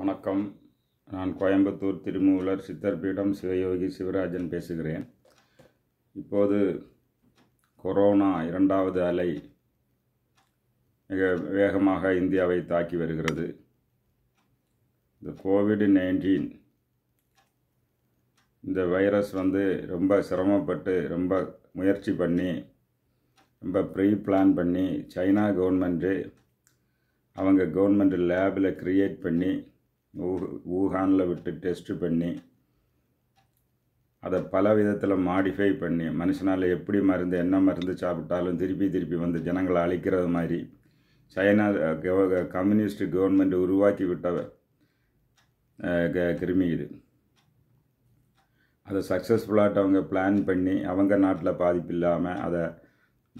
வணக்கம் நான் கோயம்புத்தூர் திருமூலர் சித்தர் பீடம் சிவயோகி சிவராஜன் பேசுகிறேன் இப்போது கொரோனா இரண்டாவது அலை மிக வேகமாக இந்தியாவை தாக்கி வருகிறது இந்த கோவிட் நைன்டீன் இந்த வைரஸ் வந்து ரொம்ப சிரமப்பட்டு ரொம்ப முயற்சி பண்ணி ரொம்ப ப்ரீ பிளான் பண்ணி சைனா கவர்மெண்ட்டு அவங்க கவர்மெண்ட் லேபில் க்ரியேட் பண்ணி ஊ ஊகானில் விட்டு டெஸ்ட்டு பண்ணி அதை பல விதத்தில் மாடிஃபை பண்ணி மனுஷனால் எப்படி மருந்து என்ன மருந்து சாப்பிட்டாலும் திருப்பி திருப்பி வந்து ஜனங்களை அழிக்கிறது மாதிரி சைனா கம்யூனிஸ்ட் கவர்மெண்ட் உருவாக்கி விட்ட கிருமி இது அதை சக்ஸஸ்ஃபுல்லாக அவங்க பிளான் பண்ணி அவங்க நாட்டில் பாதிப்பு இல்லாமல் அதை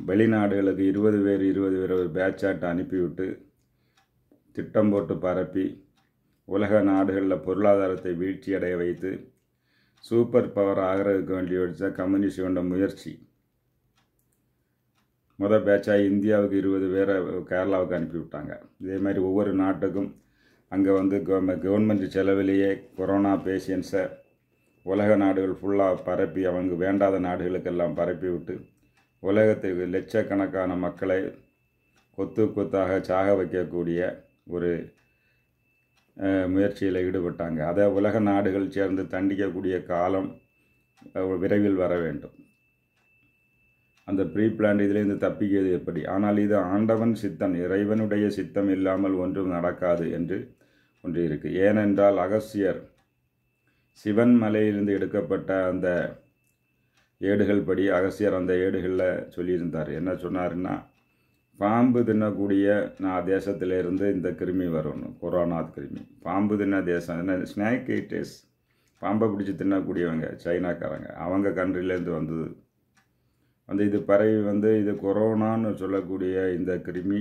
வெளிநாடுகளுக்கு இருபது பேர் இருபது பேர் ஒரு பேட்சாட் அனுப்பிவிட்டு திட்டம் போட்டு பரப்பி உலக நாடுகளில் பொருளாதாரத்தை வீழ்ச்சியடைய வைத்து சூப்பர் பவர் ஆகிறதுக்கு வேண்டி வச்ச கொண்ட முயற்சி முதல் பேட்சாக இந்தியாவுக்கு இருபது பேரை கேரளாவுக்கு அனுப்பிவிட்டாங்க இதே மாதிரி ஒவ்வொரு நாட்டுக்கும் அங்கே வந்து கவர்மெண்ட் செலவிலேயே கொரோனா பேஷியன்ஸை உலக நாடுகள் ஃபுல்லாக பரப்பி அவங்க வேண்டாத நாடுகளுக்கெல்லாம் பரப்பி விட்டு உலகத்துக்கு லட்சக்கணக்கான மக்களை கொத்து கொத்தாக சாக வைக்கக்கூடிய ஒரு முயற்சியில் ஈடுபட்டாங்க அதை உலக நாடுகள் சேர்ந்து தண்டிக்கக்கூடிய காலம் விரைவில் வர வேண்டும் அந்த ப்ரீ பிளான் இதிலேருந்து தப்பிக்கிறது எப்படி ஆனால் இது ஆண்டவன் சித்தம் இறைவனுடைய சித்தம் இல்லாமல் ஒன்றும் நடக்காது என்று ஒன்று இருக்குது ஏனென்றால் அகஸ்தியர் சிவன் மலையிலிருந்து எடுக்கப்பட்ட அந்த ஏடுகள் படி அகசியர் அந்த ஏடுகளில் சொல்லியிருந்தார் என்ன சொன்னார்னா பாம்பு தின்னக்கூடிய நான் தேசத்திலேருந்து இந்த கிருமி வரணும் கொரோனா கிருமி பாம்பு தின்ன தேசம் என்ன ஸ்னாக் ஐட்டேஸ் பாம்பை பிடிச்சி தின்னக்கூடியவங்க சைனாக்காரங்க அவங்க கண்ட்ரிலேருந்து வந்தது வந்து இது பறவை வந்து இது கொரோனான்னு சொல்லக்கூடிய இந்த கிருமி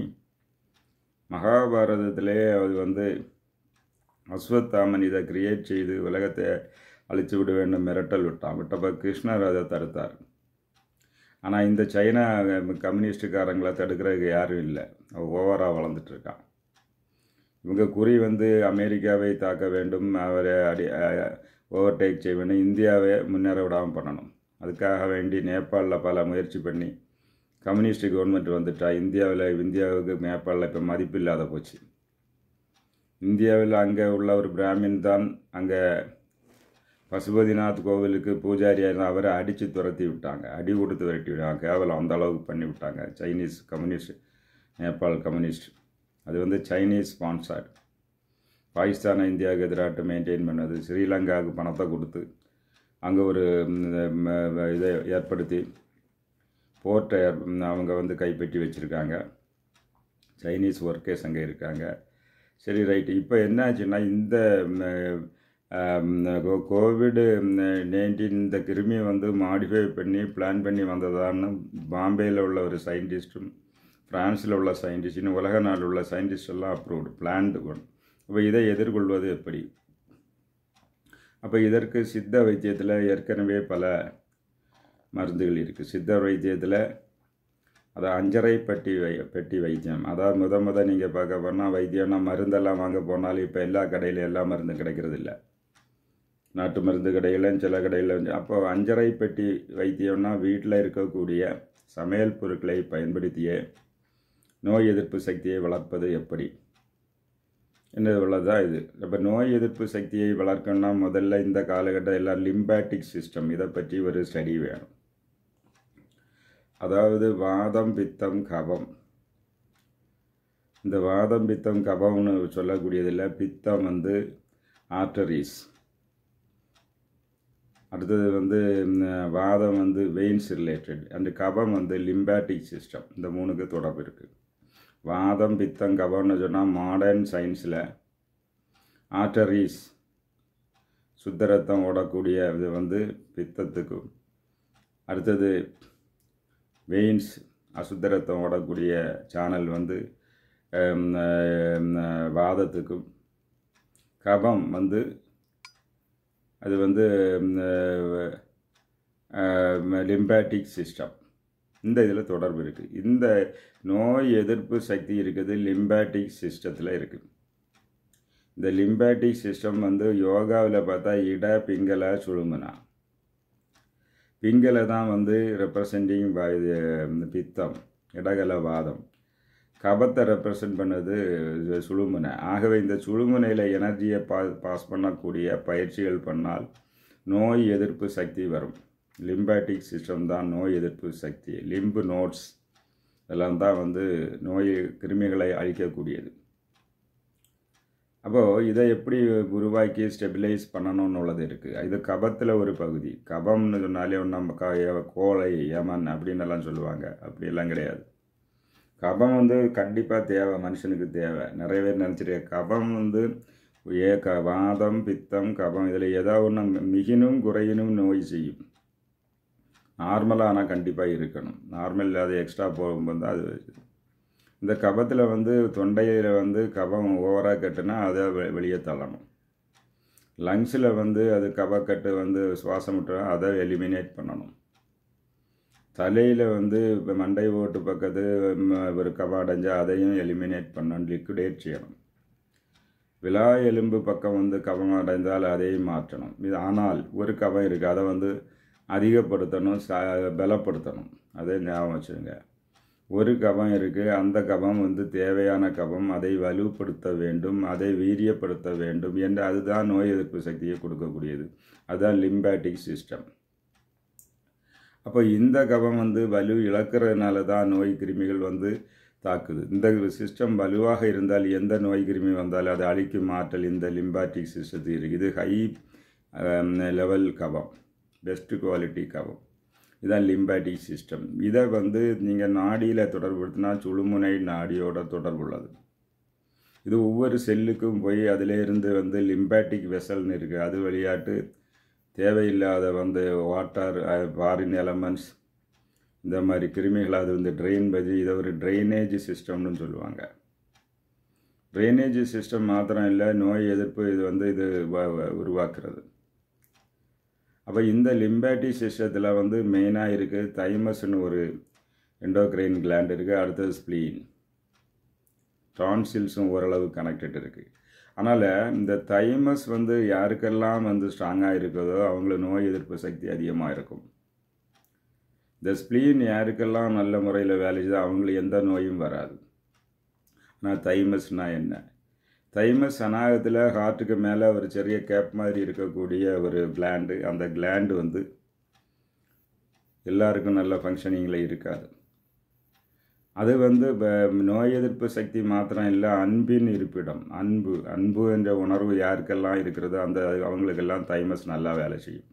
மகாபாரதத்திலே அது வந்து அஸ்வத்தாமன் இதை கிரியேட் செய்து உலகத்தை அழித்து விடுவேன்னு மிரட்டல் விட்டான் விட்டப்ப கிருஷ்ணர் அதை தடுத்தார் ஆனால் இந்த சைனா கம்யூனிஸ்டுக்காரங்களை தடுக்கிறதுக்கு யாரும் இல்லை ஓவராக வளர்ந்துட்டுருக்கான் இவங்க குறி வந்து அமெரிக்காவை தாக்க வேண்டும் அவரை அடி ஓவர்டேக் செய்ய வேண்டும் இந்தியாவை முன்னேற விடாமல் பண்ணணும் அதுக்காக வேண்டி நேபாளில் பல முயற்சி பண்ணி கம்யூனிஸ்ட் கவர்மெண்ட் வந்துட்டா இந்தியாவில் இந்தியாவுக்கு நேபாளில் இப்போ மதிப்பு இல்லாத போச்சு இந்தியாவில் அங்கே உள்ள ஒரு பிராமின் தான் அங்கே பசுபதிநாத் கோவிலுக்கு பூஜாரியாக இருந்தால் அவரை அடித்து துரத்தி விட்டாங்க அடி கொடுத்து விரட்டி விட்டாங்க கேவலம் அந்த அளவுக்கு பண்ணி விட்டாங்க சைனீஸ் கம்யூனிஸ்ட் நேபாள் கம்யூனிஸ்ட் அது வந்து சைனீஸ் ஸ்பான்சர்ட் பாகிஸ்தானை இந்தியாவுக்கு எதிராட்டு மெயின்டைன் பண்ணது ஸ்ரீலங்காவுக்கு பணத்தை கொடுத்து அங்கே ஒரு இதை ஏற்படுத்தி போர்ட்டை அவங்க வந்து கைப்பற்றி வச்சுருக்காங்க சைனீஸ் ஒர்க்கர்ஸ் அங்கே இருக்காங்க சரி ரைட்டு இப்போ என்னாச்சுன்னா இந்த கோவிடு நைன்டீன் இந்த கிருமியை வந்து மாடிஃபை பண்ணி பிளான் பண்ணி வந்ததான்னு பாம்பேயில் உள்ள ஒரு சயின்டிஸ்ட்டும் ஃப்ரான்ஸில் உள்ள சயின்டிஸ்ட் இன்னும் உலக நாளில் உள்ள சயின்டிஸ்ட் எல்லாம் அப்ரூவ்டு பிளான்டு ஒன் அப்போ இதை எதிர்கொள்வது எப்படி அப்போ இதற்கு சித்த வைத்தியத்தில் ஏற்கனவே பல மருந்துகள் இருக்குது சித்த வைத்தியத்தில் அது அஞ்சரை பெட்டி வை பெட்டி வைத்தியம் அதாவது முத முத நீங்கள் பார்க்க போனால் வைத்தியம்னா மருந்தெல்லாம் வாங்க போனாலும் இப்போ எல்லா கடையில் எல்லா மருந்தும் கிடைக்கிறதில்லை நாட்டு மருந்து கடையில் சில கடையில் அப்போ அஞ்சரை பெட்டி வைத்தியம்னா வீட்டில் இருக்கக்கூடிய சமையல் பொருட்களை பயன்படுத்தியே நோய் எதிர்ப்பு சக்தியை வளர்ப்பது எப்படி உள்ளதான் இது இப்போ நோய் எதிர்ப்பு சக்தியை வளர்க்கணும்னா முதல்ல இந்த காலகட்டத்தில் எல்லாம் லிம்பேட்டிக் சிஸ்டம் இதை பற்றி ஒரு ஸ்டடி வேணும் அதாவது வாதம் பித்தம் கபம் இந்த வாதம் பித்தம் கபம்னு சொல்லக்கூடியதில் பித்தம் வந்து ஆர்டரிஸ் அடுத்தது வந்து வாதம் வந்து வெயின்ஸ் ரிலேட்டட் அண்டு கபம் வந்து லிம்பேட்டிக் சிஸ்டம் இந்த மூணுக்கு தொடர்பு இருக்குது வாதம் பித்தம் கபம்னு சொன்னால் மாடர்ன் சயின்ஸில் ஆர்டரிஸ் சுத்தரத்தம் ஓடக்கூடிய இது வந்து பித்தத்துக்கும் அடுத்தது வெயின்ஸ் அசுத்தரத்தம் ஓடக்கூடிய சேனல் வந்து வாதத்துக்கும் கபம் வந்து அது வந்து லிம்பேட்டிக் சிஸ்டம் இந்த இதில் தொடர்பு இருக்குது இந்த நோய் எதிர்ப்பு சக்தி இருக்குது லிம்பேட்டிக் சிஸ்டத்தில் இருக்குது இந்த லிம்பேட்டிக் சிஸ்டம் வந்து யோகாவில் பார்த்தா இட பிங்கல சுழுமனா பிங்கலை தான் வந்து ரெப்ரசன்டிங் பித்தம் இடகல வாதம் கபத்தை ரெப்ரசன்ட் பண்ணது சுழுமுனை ஆகவே இந்த சுழுமுனையில் எனர்ஜியை பா பாஸ் பண்ணக்கூடிய பயிற்சிகள் பண்ணால் நோய் எதிர்ப்பு சக்தி வரும் லிம்பாட்டிக் சிஸ்டம் தான் நோய் எதிர்ப்பு சக்தி லிம்பு நோட்ஸ் இதெல்லாம் தான் வந்து நோய் கிருமிகளை அழிக்கக்கூடியது அப்போது இதை எப்படி உருவாக்கி ஸ்டெபிலைஸ் பண்ணணும்னு உள்ளது இருக்குது இது கபத்தில் ஒரு பகுதி கபம்னு சொன்னாலே நம்ம கோலை யமன் அப்படின்னு எல்லாம் சொல்லுவாங்க அப்படியெல்லாம் கிடையாது கபம் வந்து கண்டிப்பாக தேவை மனுஷனுக்கு தேவை நிறைய பேர் நினச்சிருக்க கபம் வந்து ஏ க வாதம் பித்தம் கபம் இதில் ஏதாவது ஒன்று மிகினும் குறையினும் நோய் செய்யும் நார்மலாக ஆனால் கண்டிப்பாக இருக்கணும் நார்மல் இல்லாத எக்ஸ்ட்ரா போகும்போது அது இந்த கபத்தில் வந்து தொண்டையில் வந்து கபம் ஓவராக கட்டுனா அதை வெளியே தள்ளணும் லங்ஸில் வந்து அது கபக்கட்டு வந்து சுவாசம் விட்டுறா அதை எலிமினேட் பண்ணணும் தலையில் வந்து இப்போ மண்டை ஓட்டு பக்கத்து ஒரு கவாடைஞ்சா அதையும் எலிமினேட் பண்ணணும் லிக்விடேட் செய்யணும் விழா எலும்பு பக்கம் வந்து கவம் அடைந்தால் அதையும் மாற்றணும் இது ஆனால் ஒரு கவம் இருக்குது அதை வந்து அதிகப்படுத்தணும் ச பலப்படுத்தணும் அதை ஞாபகம் வச்சுருங்க ஒரு கபம் இருக்குது அந்த கபம் வந்து தேவையான கபம் அதை வலுப்படுத்த வேண்டும் அதை வீரியப்படுத்த வேண்டும் என்று அதுதான் நோய் எதிர்ப்பு சக்தியை கொடுக்கக்கூடியது அதுதான் லிம்பேட்டிக் சிஸ்டம் அப்போ இந்த கவம் வந்து வலு இழக்கிறதுனால தான் நோய் கிருமிகள் வந்து தாக்குது இந்த சிஸ்டம் வலுவாக இருந்தால் எந்த நோய் கிருமி வந்தாலும் அதை அழிக்கும் ஆற்றல் இந்த லிம்பாட்டிக் சிஸ்டத்துக்கு இருக்குது இது ஹை லெவல் um, கவம் பெஸ்ட் குவாலிட்டி கவம் இதான் லிம்பாட்டிக் சிஸ்டம் இதை வந்து நீங்கள் நாடியில் தொடர்புபடுத்தினா சுழுமுனை நாடியோட தொடர்புள்ளது இது ஒவ்வொரு செல்லுக்கும் போய் அதிலேருந்து வந்து லிம்பாட்டிக் வெசல்னு இருக்குது அது விளையாட்டு தேவையில்லாத வந்து வாட்டர் ஃபாரின் எலமெண்ட்ஸ் இந்த மாதிரி கிருமிகள் அது வந்து ட்ரெயின் பஜி இதை ஒரு ட்ரைனேஜ் சிஸ்டம்னு சொல்லுவாங்க ட்ரைனேஜ் சிஸ்டம் மாத்திரம் இல்லை நோய் எதிர்ப்பு இது வந்து இது உருவாக்குறது அப்போ இந்த லிம்பேட்டி சிஸ்டத்தில் வந்து மெயினாக இருக்குது தைமஸ்னு ஒரு என்டோக்ரைன் கிளாண்ட் இருக்குது அடுத்தது ஸ்ப்ளீன் டான்சில்ஸும் ஓரளவு கனெக்டட் இருக்குது அதனால் இந்த தைமஸ் வந்து யாருக்கெல்லாம் வந்து ஸ்ட்ராங்காக இருக்குதோ அவங்கள நோய் எதிர்ப்பு சக்தி அதிகமாக இருக்கும் இந்த ஸ்ப்ளீன் யாருக்கெல்லாம் நல்ல முறையில் வேலை செய்தோ அவங்களுக்கு எந்த நோயும் வராது ஆனால் தைமஸ்னால் என்ன தைமஸ் அநாகத்தில் ஹார்ட்டுக்கு மேலே ஒரு சிறிய கேப் மாதிரி இருக்கக்கூடிய ஒரு கிளாண்டு அந்த கிளாண்டு வந்து எல்லாருக்கும் நல்ல ஃபங்க்ஷனிங்கில் இருக்காது அது வந்து நோய் எதிர்ப்பு சக்தி மாத்திரம் இல்லை அன்பின் இருப்பிடம் அன்பு அன்பு என்ற உணர்வு யாருக்கெல்லாம் இருக்கிறதோ அந்த அவங்களுக்கெல்லாம் தைமஸ் நல்லா வேலை செய்யும்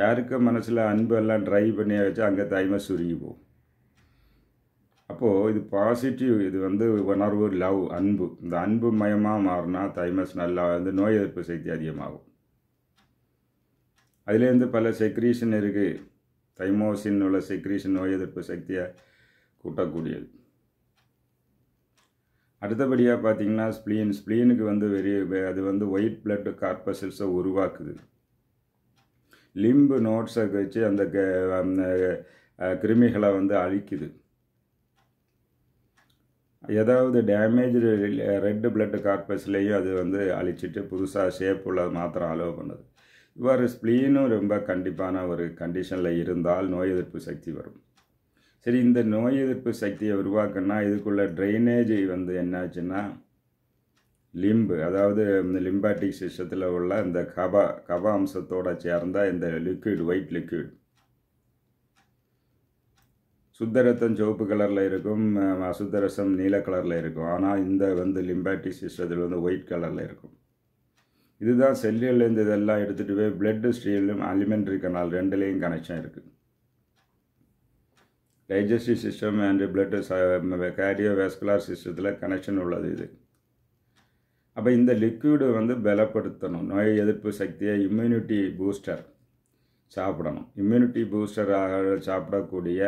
யாருக்கு மனசில் அன்பு எல்லாம் ட்ரை பண்ணி வச்சு அங்கே தைமஸ் சுருங்கி போகும் அப்போது இது பாசிட்டிவ் இது வந்து உணர்வு லவ் அன்பு இந்த அன்பு மயமாக மாறினா தைமஸ் நல்லா வந்து நோய் எதிர்ப்பு சக்தி அதிகமாகும் அதுலேருந்து பல செக்ரீஷன் இருக்குது தைமோசின் உள்ள செக்ரீஷன் நோய் எதிர்ப்பு சக்தியை கூட்டக்கூடியது அடுத்தபடியாக பார்த்தீங்கன்னா ஸ்ப்ளீன் ஸ்ப்ளீனுக்கு வந்து வெறி அது வந்து ஒயிட் பிளட் கார்பசல்ஸை உருவாக்குது லிம்பு நோட்ஸை வச்சு அந்த கிருமிகளை வந்து அழிக்குது ஏதாவது டேமேஜ் ரெட் பிளட் கார்பஸ்லேயும் அது வந்து அழிச்சிட்டு புதுசாக ஷேப் உள்ள மாத்திரம் அலோவ் பண்ணுது இவ்வாறு ஸ்ப்ளீனும் ரொம்ப கண்டிப்பான ஒரு கண்டிஷனில் இருந்தால் நோய் எதிர்ப்பு சக்தி வரும் சரி இந்த நோய் எதிர்ப்பு சக்தியை உருவாக்கணும்னா இதுக்குள்ள ட்ரைனேஜ் வந்து என்னாச்சுன்னா லிம்பு அதாவது இந்த லிம்பாட்டிக் சிஸ்டத்தில் உள்ள இந்த கபா கபா அம்சத்தோடு சேர்ந்த இந்த லிக்விட் ஒயிட் லிக்விட் சுத்த ரத்தம் சிவப்பு கலரில் இருக்கும் அசுத்த ரசம் நீல கலரில் இருக்கும் ஆனால் இந்த வந்து லிம்பாட்டிக் சிஸ்டத்தில் வந்து ஒயிட் கலரில் இருக்கும் இதுதான் செல்லுலேருந்து இதெல்லாம் எடுத்துகிட்டு போய் பிளட் ஸ்டீலும் அலிமெண்ட்ரி கனால் ரெண்டுலேயும் கனெக்ஷன் இருக்குது digestive system and blood cardiovascular சிஸ்டத்தில் கனெக்ஷன் உள்ளது இது அப்போ இந்த லிக்விடு வந்து பலப்படுத்தணும் நோய் எதிர்ப்பு சக்தியை இம்யூனிட்டி பூஸ்டர் சாப்பிடணும் இம்யூனிட்டி பூஸ்டர் சாப்பிடக்கூடிய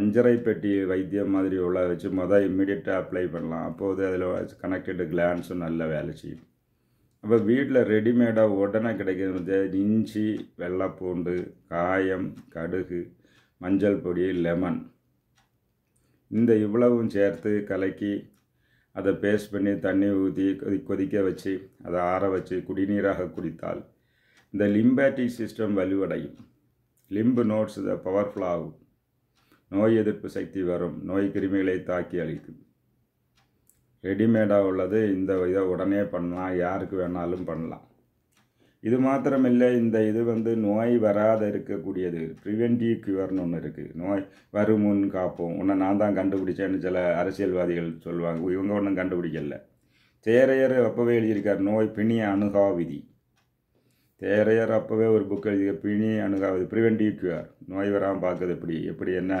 அஞ்சரை பெட்டி வைத்தியம் மாதிரி உள்ள வச்சு மொதல் இம்மிடியட்டாக அப்ளை பண்ணலாம் அப்போது அதில் கனெக்டடு கிளான்ஸும் நல்ல வேலை செய்யும் அப்போ வீட்டில் ரெடிமேடாக உடனே கிடைக்கிறது இஞ்சி வெள்ளைப்பூண்டு காயம் கடுகு மஞ்சள் பொடி லெமன் இந்த இவ்வளவும் சேர்த்து கலக்கி அதை பேஸ்ட் பண்ணி தண்ணி ஊற்றி கொதி கொதிக்க வச்சு அதை ஆற வச்சு குடிநீராக குடித்தால் இந்த லிம்பேட்டிக் சிஸ்டம் வலுவடையும் லிம்பு நோட்ஸ் இதை பவர்ஃபுல்லாகும் நோய் எதிர்ப்பு சக்தி வரும் நோய் கிருமிகளை தாக்கி அளிக்கும் ரெடிமேடாக உள்ளது இந்த இதை உடனே பண்ணலாம் யாருக்கு வேணாலும் பண்ணலாம் இது மாத்திரமில்லை இந்த இது வந்து நோய் வராத இருக்கக்கூடியது ப்ரிவென்டிவ் கியூர்னு ஒன்று இருக்குது நோய் வருமுன் காப்போம் உன்னை நான் தான் கண்டுபிடிச்சேன்னு சில அரசியல்வாதிகள் சொல்லுவாங்க இவங்க ஒன்றும் கண்டுபிடிக்கல தேரையர் அப்போவே எழுதியிருக்கார் நோய் பிணிய அணுகாவிதி தேரையர் அப்போவே ஒரு புக் எழுதியிருக்க பிணி அணுகாவிதி ப்ரிவென்டிவ் கியூர் நோய் வராமல் பார்க்குறது எப்படி எப்படி என்ன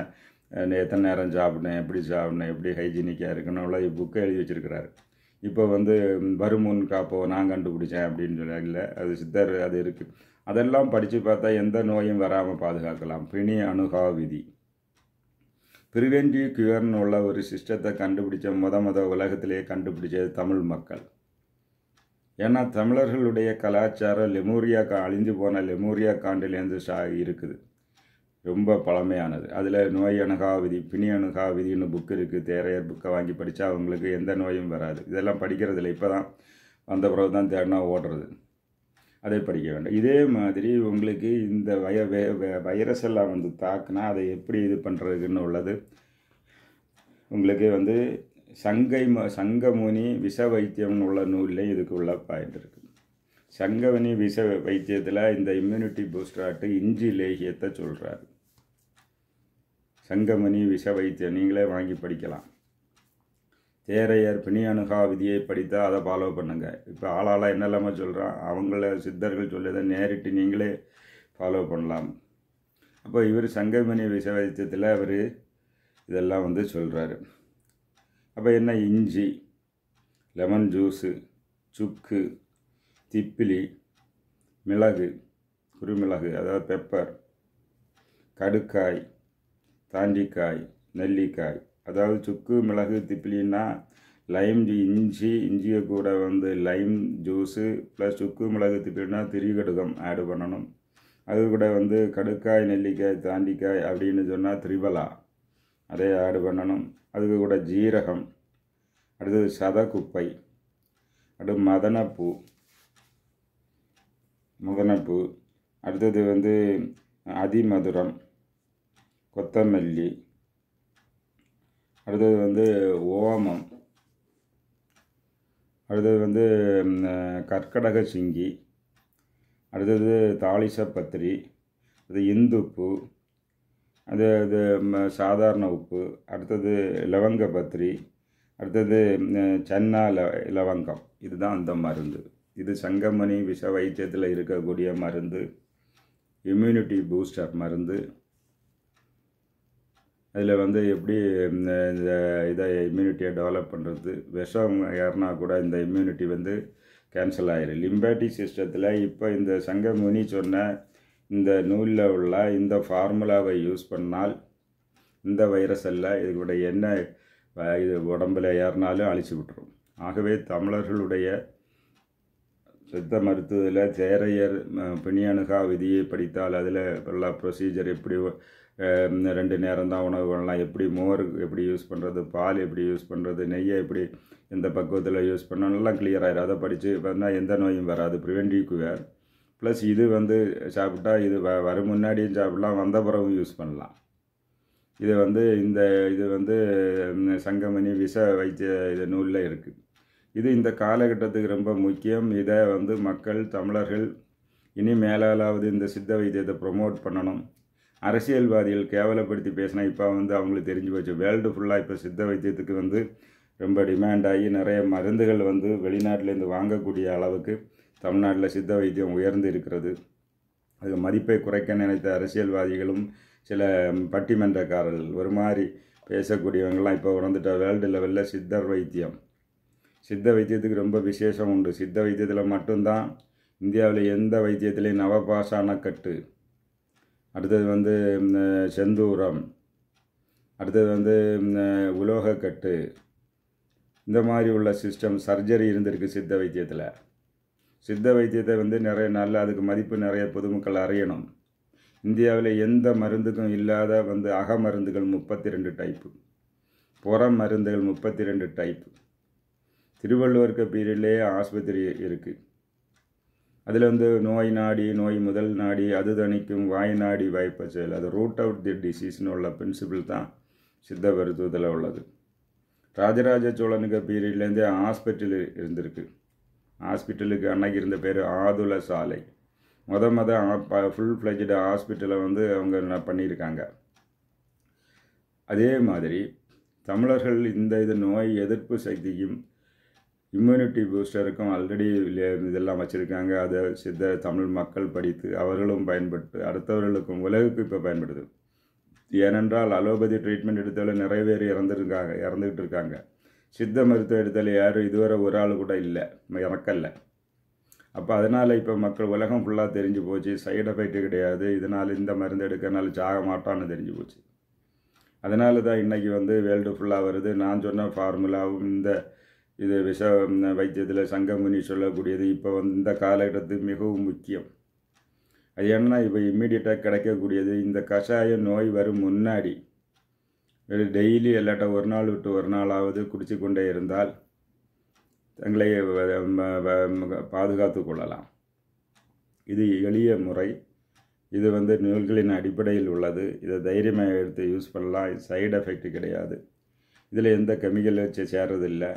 எத்தனை நேரம் சாப்பிடணும் எப்படி சாப்பிட்ணும் எப்படி ஹைஜீனிக்காக இருக்கணும் அவ்வளோ புக்கை எழுதி வச்சுருக்கிறாரு இப்போ வந்து வருமுன் காப்போ நான் கண்டுபிடிச்சேன் அப்படின்னு சொல்ல இல்லை அது சித்தர் அது இருக்குது அதெல்லாம் படித்து பார்த்தா எந்த நோயும் வராமல் பாதுகாக்கலாம் பிணி அணுகா விதி ப்ரிவென்டிவ் கியூர்னு உள்ள ஒரு சிஸ்டத்தை கண்டுபிடிச்ச முத மொத உலகத்திலேயே கண்டுபிடிச்சது தமிழ் மக்கள் ஏன்னா தமிழர்களுடைய கலாச்சாரம் லெமூரியா கா அழிஞ்சு போன லெமூரியா காண்டிலேருந்து சா இருக்குது ரொம்ப பழமையானது அதில் நோய் அணுகா விதி பிணி அணுகா விதின்னு புக் இருக்குது தேரையர் புக்கை வாங்கி படித்தா அவங்களுக்கு எந்த நோயும் வராது இதெல்லாம் படிக்கிறதில்ல இப்போ தான் வந்த பிறகு தான் தேடினா ஓடுறது அதை படிக்க வேண்டும் இதே மாதிரி உங்களுக்கு இந்த வய வைரஸ் எல்லாம் வந்து தாக்குனா அதை எப்படி இது பண்ணுறதுன்னு உள்ளது உங்களுக்கு வந்து சங்கை ம சங்கமுனி விஷ வைத்தியம்னு உள்ள நூலில் இதுக்கு உள்ள பாயிண்ட் இருக்குது சங்கமணி விஷ வைத்தியத்தில் இந்த இம்யூனிட்டி பூஸ்டர் ஆட்டு இஞ்சி லேகியத்தை சொல்கிறாரு சங்கமணி விஷ வைத்தியம் நீங்களே வாங்கி படிக்கலாம் தேரையர் பிணியனுகா விதியை படித்தால் அதை ஃபாலோ பண்ணுங்கள் இப்போ ஆளாளாக என்னெல்லாமல் சொல்கிறான் அவங்கள சித்தர்கள் சொல்லியதை நேரிட்டு நீங்களே ஃபாலோ பண்ணலாம் அப்போ இவர் சங்கமணி விஷ வைத்தியத்தில் அவர் இதெல்லாம் வந்து சொல்கிறாரு அப்போ என்ன இஞ்சி லெமன் ஜூஸு சுக்கு திப்பிலி மிளகு குருமிளகு அதாவது பெப்பர் கடுக்காய் தாண்டிக்காய் நெல்லிக்காய் அதாவது சுக்கு மிளகு திப்பிலின்னா லைம் இஞ்சி இஞ்சியை கூட வந்து லைம் ஜூஸு ப்ளஸ் சுக்கு மிளகு திப்பிலின்னா திரிகடுகம் ஆட் பண்ணணும் அது கூட வந்து கடுக்காய் நெல்லிக்காய் தாண்டிக்காய் அப்படின்னு சொன்னால் திரிபலா அதை ஆடு பண்ணணும் அதுக்கு கூட ஜீரகம் அடுத்தது சதக்குப்பை அடுத்து மதனப்பூ முதனப்பூ அடுத்தது வந்து அதிமதுரம் கொத்தமல்லி அடுத்தது வந்து ஓமம் அடுத்தது வந்து கற்கடக சிங்கி அடுத்தது பத்திரி அது இந்துப்பு அது அது சாதாரண உப்பு அடுத்தது லவங்க பத்திரி அடுத்தது சன்னா ல லவங்கம் இதுதான் அந்த மருந்து இது சங்கமணி விஷ வைத்தியத்தில் இருக்கக்கூடிய மருந்து இம்யூனிட்டி பூஸ்டர் மருந்து அதில் வந்து எப்படி இந்த இதை இம்யூனிட்டியை டெவலப் பண்ணுறது விஷம் ஏறினா கூட இந்த இம்யூனிட்டி வந்து கேன்சல் ஆயிரும் லிம்பேட்டிக் சிஸ்டத்தில் இப்போ இந்த சங்கமுனி சொன்ன இந்த நூலில் உள்ள இந்த ஃபார்முலாவை யூஸ் பண்ணால் இந்த வைரஸ் எல்லாம் இதனுடைய என்ன இது உடம்பில் ஏறினாலும் அழிச்சு விட்டுரும் ஆகவே தமிழர்களுடைய சித்த மருத்துவத்தில் சேரையர் பிணியணுகா விதியை படித்தால் அதில் எல்லா ப்ரொசீஜர் எப்படி ரெண்டு நேரம் தான் உணவு பண்ணலாம் எப்படி மோர் எப்படி யூஸ் பண்ணுறது பால் எப்படி யூஸ் பண்ணுறது நெய்யை எப்படி எந்த பக்குவத்தில் யூஸ் பண்ணால் நல்லா கிளியர் ஆயிடும் அதை படித்து வந்தால் எந்த நோயும் வராது ப்ரிவென்டிவ் வேர் ப்ளஸ் இது வந்து சாப்பிட்டா இது வ வரும் முன்னாடியும் சாப்பிட்லாம் வந்த பிறகும் யூஸ் பண்ணலாம் இது வந்து இந்த இது வந்து சங்கமணி விஷ வைத்திய இது நூலில் இருக்குது இது இந்த காலகட்டத்துக்கு ரொம்ப முக்கியம் இதை வந்து மக்கள் தமிழர்கள் இனி மேலாவது இந்த சித்த வைத்தியத்தை ப்ரொமோட் பண்ணணும் அரசியல்வாதிகள் கேவலப்படுத்தி பேசினா இப்போ வந்து அவங்களுக்கு தெரிஞ்சு போச்சு வேர்ல்டு ஃபுல்லாக இப்போ சித்த வைத்தியத்துக்கு வந்து ரொம்ப டிமாண்ட் ஆகி நிறைய மருந்துகள் வந்து வெளிநாட்டிலேருந்து வாங்கக்கூடிய அளவுக்கு தமிழ்நாட்டில் சித்த வைத்தியம் உயர்ந்து இருக்கிறது அது மதிப்பை குறைக்க நினைத்த அரசியல்வாதிகளும் சில பட்டிமன்றக்காரர்கள் ஒரு மாதிரி பேசக்கூடியவங்களாம் இப்போ உணர்ந்துட்டால் வேர்ல்டு லெவலில் சித்தர் வைத்தியம் சித்த வைத்தியத்துக்கு ரொம்ப விசேஷம் உண்டு சித்த வைத்தியத்தில் மட்டும்தான் இந்தியாவில் எந்த வைத்தியத்திலையும் நவபாஷான கட்டு அடுத்தது வந்து செந்தூரம் அடுத்தது வந்து உலோகக்கட்டு இந்த மாதிரி உள்ள சிஸ்டம் சர்ஜரி இருந்திருக்கு சித்த வைத்தியத்தில் சித்த வைத்தியத்தை வந்து நிறைய நல்ல அதுக்கு மதிப்பு நிறைய பொதுமக்கள் அறியணும் இந்தியாவில் எந்த மருந்துக்கும் இல்லாத வந்து அக மருந்துகள் முப்பத்தி ரெண்டு டைப்பு புற மருந்துகள் முப்பத்தி ரெண்டு டைப்பு திருவள்ளுவர் பீரியட்லேயே ஆஸ்பத்திரி இருக்குது அதில் வந்து நோய் நாடி நோய் முதல் நாடி அது தணிக்கும் வாய் நாடி வாய்ப்ப செயல் அது ரூட் அவுட் தி டிசீஸ்னு உள்ள பிரின்சிபிள் தான் சித்த மருத்துவத்தில் உள்ளது ராஜராஜ சோழனுக்கு பீரியட்லேருந்தே ஹாஸ்பிட்டல் இருந்திருக்கு ஹாஸ்பிட்டலுக்கு அன்னைக்கு இருந்த பேர் ஆதுல சாலை மொத மொத ஃபுல் ஃப்ளெஜ்டு ஹாஸ்பிட்டலை வந்து அவங்க பண்ணியிருக்காங்க அதே மாதிரி தமிழர்கள் இந்த இது நோய் எதிர்ப்பு சக்தியும் இம்யூனிட்டி பூஸ்டருக்கும் ஆல்ரெடி இதெல்லாம் வச்சுருக்காங்க அதை சித்த தமிழ் மக்கள் படித்து அவர்களும் பயன்பட்டு அடுத்தவர்களுக்கும் உலகுக்கு இப்போ பயன்படுது ஏனென்றால் அலோபதி ட்ரீட்மெண்ட் எடுத்தாலும் நிறைய பேர் இறந்துருக்காங்க இறந்துக்கிட்டு இருக்காங்க சித்த மருத்துவம் எடுத்தாலும் யாரும் இதுவரை ஒரு ஆள் கூட இல்லை இறக்கல்ல அப்போ அதனால் இப்போ மக்கள் உலகம் ஃபுல்லாக தெரிஞ்சு போச்சு சைடு எஃபெக்ட் கிடையாது இதனால் இந்த மருந்து எடுக்கிறனால சாக மாட்டான்னு தெரிஞ்சு போச்சு அதனால தான் இன்றைக்கி வந்து வேர்ல்டு ஃபுல்லாக வருது நான் சொன்ன ஃபார்முலாவும் இந்த இது விஷ வைத்தியத்தில் சங்கமுனி சொல்லக்கூடியது இப்போ வந்து இந்த காலகட்டத்து மிகவும் முக்கியம் அது என்ன இப்போ இம்மீடியட்டாக கிடைக்கக்கூடியது இந்த கஷாய நோய் வரும் முன்னாடி டெய்லி இல்லாட்ட ஒரு நாள் விட்டு ஒரு நாளாவது குடிச்சு கொண்டே இருந்தால் தங்களை பாதுகாத்து கொள்ளலாம் இது எளிய முறை இது வந்து நூல்களின் அடிப்படையில் உள்ளது இதை தைரியமாக எடுத்து யூஸ் பண்ணலாம் சைடு எஃபெக்ட் கிடையாது இதில் எந்த கெமிக்கல் வச்சு சேர்றதில்லை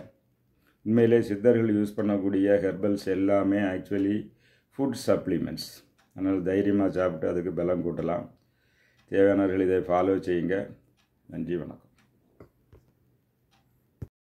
உண்மையிலே சித்தர்கள் யூஸ் பண்ணக்கூடிய ஹெர்பல்ஸ் எல்லாமே ஆக்சுவலி ஃபுட் சப்ளிமெண்ட்ஸ் அதனால் தைரியமாக சாப்பிட்டு அதுக்கு பலம் கூட்டலாம் தேவையானவர்கள் இதை ஃபாலோ செய்யுங்க நன்றி வணக்கம்